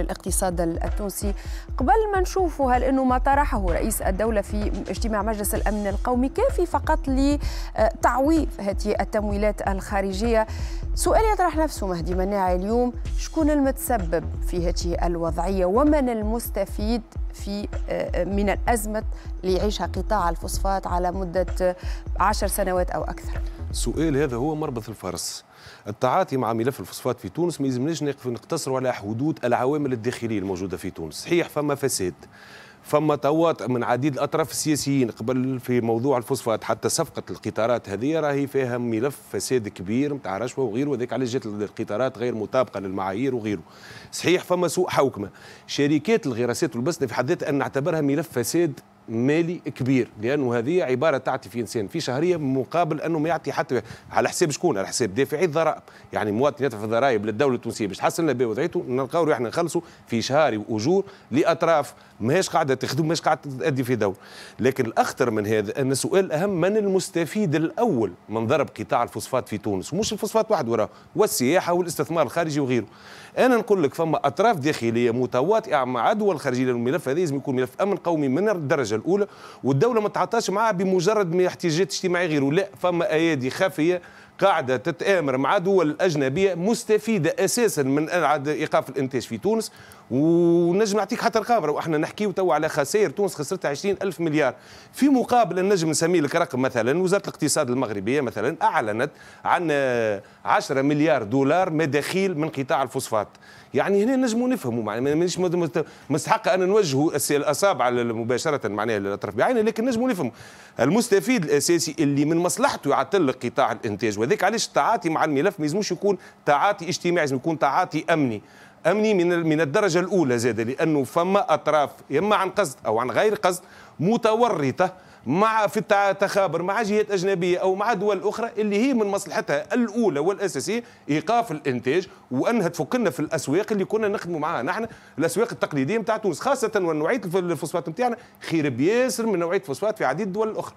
للاقتصاد التونسي قبل ما نشوفوا هل انه ما طرحه رئيس الدوله في اجتماع مجلس الامن القومي كافي فقط لتعويض هذه التمويلات الخارجيه سؤال يطرح نفسه مهدي مناعي اليوم شكون المتسبب في هذه الوضعيه ومن المستفيد في من الازمه اللي يعيشها قطاع الفوسفات على مده عشر سنوات او اكثر السؤال هذا هو مربط الفرس التعاطي مع ملف الفوسفات في تونس ما يلزمناش نقتصروا على حدود العوامل الداخليه الموجوده في تونس صحيح فما فساد فما تواطئ من عديد الاطراف السياسيين قبل في موضوع الفوسفات حتى صفقه القطارات هذه راهي فيها ملف فساد كبير نتاع رشوه وغيره وذلك علاش جات القطارات غير مطابقه للمعايير وغيره صحيح فما سوء حوكمه شركات الغراسات والبسنه في حد ذاتها نعتبرها ملف فساد مالي كبير لانه هذه عباره تعطي في انسان في شهريه مقابل انه ما يعطي حتى على حساب شكون على حساب دافعي الضرائب يعني مواطن يدفع الضرائب للدوله التونسيه باش تحسن لنا وضعيته نلقاو احنا نخلصوا في شهاري واجور لاطراف ماهيش قاعده تخدم ماهيش قاعده تؤدي في دور لكن الاخطر من هذا ان السؤال الاهم من المستفيد الاول من ضرب قطاع الفوسفات في تونس ومش الفوسفات واحد وراه والسياحه والاستثمار الخارجي وغيره انا نقول لك فما اطراف داخليه متواطئه مع الدول الخارجيه الملف هذا لازم يكون ملف امن قومي من الدرجه الاولى والدوله ما تعطاش معاها بمجرد ما احتياجات اجتماعيه غيره لا فما ايادي خفيه قاعده تتامر مع دول اجنبيه مستفيده اساسا من ايقاف الانتاج في تونس ونجم نعطيك حتى ارقام وإحنا احنا نحكيو تو على خسائر تونس خسرتها 20 الف مليار في مقابل النجم نسمي لك رقم مثلا وزاره الاقتصاد المغربيه مثلا اعلنت عن 10 مليار دولار مداخيل من قطاع الفوسفات يعني هنا نجموا نفهموا معناها مانيش مستحق ان نوجهوا الاصابع مباشره معناها للاطراف بعينه لكن نجموا نفهموا المستفيد الاساسي اللي من مصلحته يعطل قطاع الانتاج وهذاك علاش التعاطي مع الملف ما يلزموش يكون تعاطي اجتماعي يكون تعاطي امني امني من من الدرجه الاولى زاد لانه فما اطراف اما عن قصد او عن غير قصد متورطه مع في التخابر مع جهات اجنبيه او مع دول اخرى اللي هي من مصلحتها الاولى والاساسيه ايقاف الانتاج وانها تفكنا في الاسواق اللي كنا نخدموا معاها نحن الاسواق التقليديه نتاع تونس خاصه ونوعيه الفوسفات نتاعنا خير بياسر من نوعيه الفوسفات في عديد الدول الاخرى